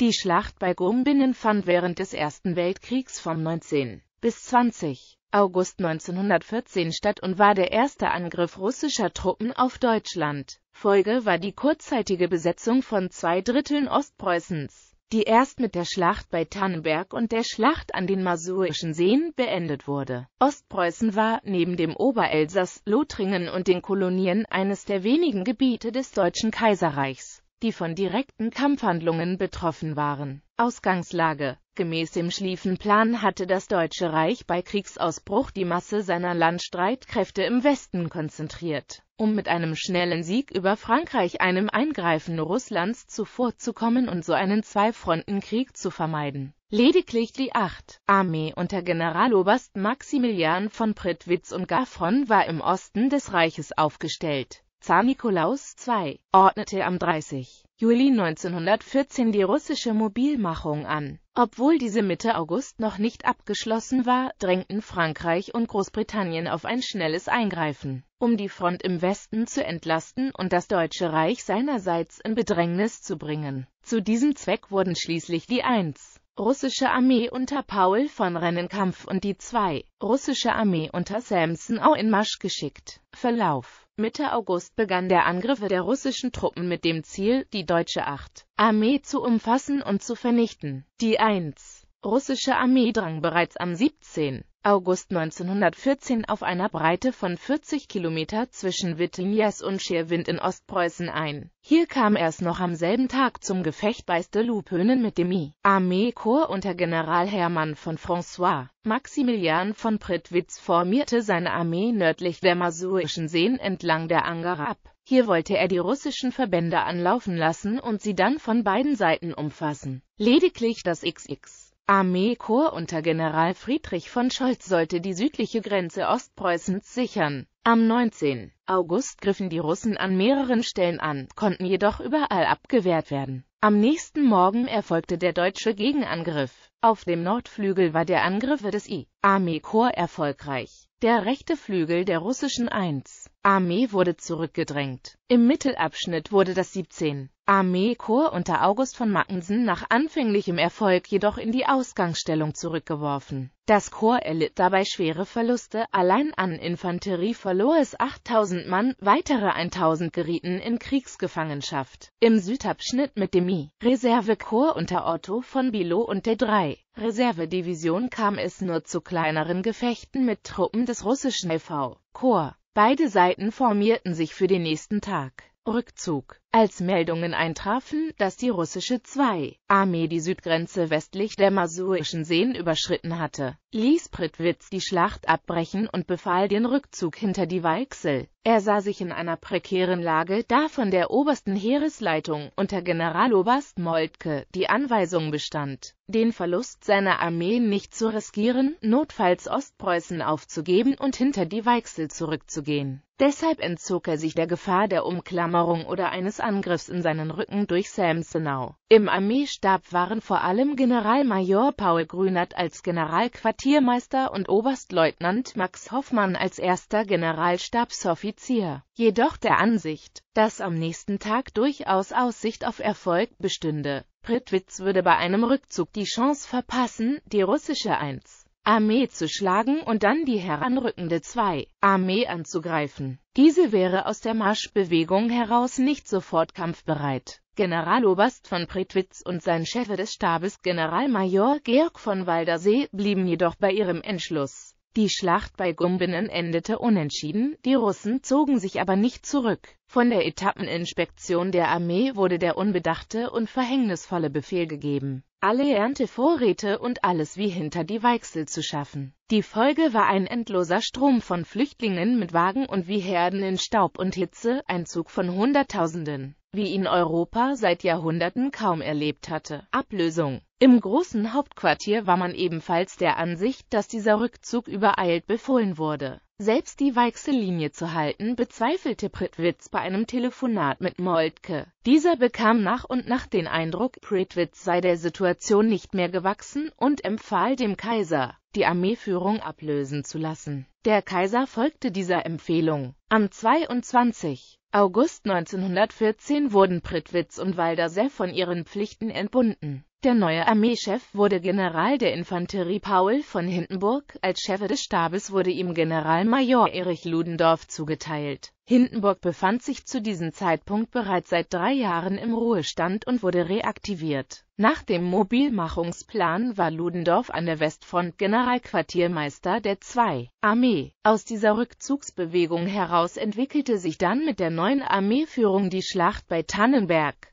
Die Schlacht bei Gumbinnen fand während des Ersten Weltkriegs vom 19. bis 20. August 1914 statt und war der erste Angriff russischer Truppen auf Deutschland. Folge war die kurzzeitige Besetzung von zwei Dritteln Ostpreußens, die erst mit der Schlacht bei Tannenberg und der Schlacht an den Masurischen Seen beendet wurde. Ostpreußen war, neben dem Oberelsass, Lothringen und den Kolonien, eines der wenigen Gebiete des Deutschen Kaiserreichs, die von direkten Kampfhandlungen betroffen waren. Ausgangslage Gemäß dem Schlieffenplan hatte das Deutsche Reich bei Kriegsausbruch die Masse seiner Landstreitkräfte im Westen konzentriert, um mit einem schnellen Sieg über Frankreich einem Eingreifen Russlands zuvorzukommen und so einen Zwei-Fronten-Krieg zu vermeiden. Lediglich die 8. Armee unter Generaloberst Maximilian von Prittwitz und Gaffron war im Osten des Reiches aufgestellt Zar Nikolaus II. ordnete am 30. Juli 1914 die russische Mobilmachung an. Obwohl diese Mitte August noch nicht abgeschlossen war, drängten Frankreich und Großbritannien auf ein schnelles Eingreifen, um die Front im Westen zu entlasten und das Deutsche Reich seinerseits in Bedrängnis zu bringen. Zu diesem Zweck wurden schließlich die 1 russische Armee unter Paul von Rennenkampf und die 2 russische Armee unter Samson auch in Marsch geschickt. Verlauf Mitte August begann der Angriff der russischen Truppen mit dem Ziel, die deutsche 8. Armee zu umfassen und zu vernichten. Die 1. Russische Armee drang bereits am 17. August 1914 auf einer Breite von 40 Kilometer zwischen Wittenjas und Schirwind in Ostpreußen ein. Hier kam es noch am selben Tag zum Gefecht bei Stelupönen mit dem I. Armeekorps unter General Hermann von François. Maximilian von Prittwitz formierte seine Armee nördlich der Masurischen Seen entlang der Anger ab. Hier wollte er die russischen Verbände anlaufen lassen und sie dann von beiden Seiten umfassen. Lediglich das XX Armeekorps unter General Friedrich von Scholz sollte die südliche Grenze Ostpreußens sichern. Am 19. August griffen die Russen an mehreren Stellen an, konnten jedoch überall abgewehrt werden. Am nächsten Morgen erfolgte der deutsche Gegenangriff. Auf dem Nordflügel war der Angriff des I. Armeekorps erfolgreich. Der rechte Flügel der russischen 1. Armee wurde zurückgedrängt. Im Mittelabschnitt wurde das 17. Armeekorps unter August von Mackensen nach anfänglichem Erfolg jedoch in die Ausgangsstellung zurückgeworfen. Das Korps erlitt dabei schwere Verluste, allein an Infanterie verlor es 8000 Mann, weitere 1000 gerieten in Kriegsgefangenschaft. Im Südabschnitt mit dem I. Reservekorps unter Otto von Bilow und der 3. Reservedivision kam es nur zu kleineren Gefechten mit Truppen des russischen LV. Korps. Beide Seiten formierten sich für den nächsten Tag. Rückzug als Meldungen eintrafen, dass die russische 2-Armee die Südgrenze westlich der Masurischen Seen überschritten hatte, ließ Prittwitz die Schlacht abbrechen und befahl den Rückzug hinter die Weichsel. Er sah sich in einer prekären Lage, da von der obersten Heeresleitung unter Generaloberst Moltke die Anweisung bestand, den Verlust seiner Armee nicht zu riskieren, notfalls Ostpreußen aufzugeben und hinter die Weichsel zurückzugehen. Deshalb entzog er sich der Gefahr der Umklammerung oder eines Angriffs in seinen Rücken durch Samsonau. Im Armeestab waren vor allem Generalmajor Paul Grünert als Generalquartiermeister und Oberstleutnant Max Hoffmann als erster Generalstabsoffizier. Jedoch der Ansicht, dass am nächsten Tag durchaus Aussicht auf Erfolg bestünde. Prittwitz würde bei einem Rückzug die Chance verpassen, die russische 1. Armee zu schlagen und dann die heranrückende 2. Armee anzugreifen. Diese wäre aus der Marschbewegung heraus nicht sofort kampfbereit. Generaloberst von Pretwitz und sein Chef des Stabes Generalmajor Georg von Waldersee blieben jedoch bei ihrem Entschluss. Die Schlacht bei Gumbinen endete unentschieden, die Russen zogen sich aber nicht zurück. Von der Etappeninspektion der Armee wurde der unbedachte und verhängnisvolle Befehl gegeben, alle Erntevorräte und alles wie hinter die Weichsel zu schaffen. Die Folge war ein endloser Strom von Flüchtlingen mit Wagen und wie Herden in Staub und Hitze, ein Zug von Hunderttausenden, wie ihn Europa seit Jahrhunderten kaum erlebt hatte. Ablösung im großen Hauptquartier war man ebenfalls der Ansicht, dass dieser Rückzug übereilt befohlen wurde. Selbst die Weichsellinie zu halten, bezweifelte Prittwitz bei einem Telefonat mit Moltke. Dieser bekam nach und nach den Eindruck, Prittwitz sei der Situation nicht mehr gewachsen und empfahl dem Kaiser, die Armeeführung ablösen zu lassen. Der Kaiser folgte dieser Empfehlung. Am 22. August 1914 wurden Prittwitz und Waldersee von ihren Pflichten entbunden. Der neue Armeechef wurde General der Infanterie Paul von Hindenburg, als Chef des Stabes wurde ihm Generalmajor Erich Ludendorff zugeteilt. Hindenburg befand sich zu diesem Zeitpunkt bereits seit drei Jahren im Ruhestand und wurde reaktiviert. Nach dem Mobilmachungsplan war Ludendorff an der Westfront Generalquartiermeister der 2. Armee. Aus dieser Rückzugsbewegung heraus entwickelte sich dann mit der neuen Armeeführung die Schlacht bei Tannenberg.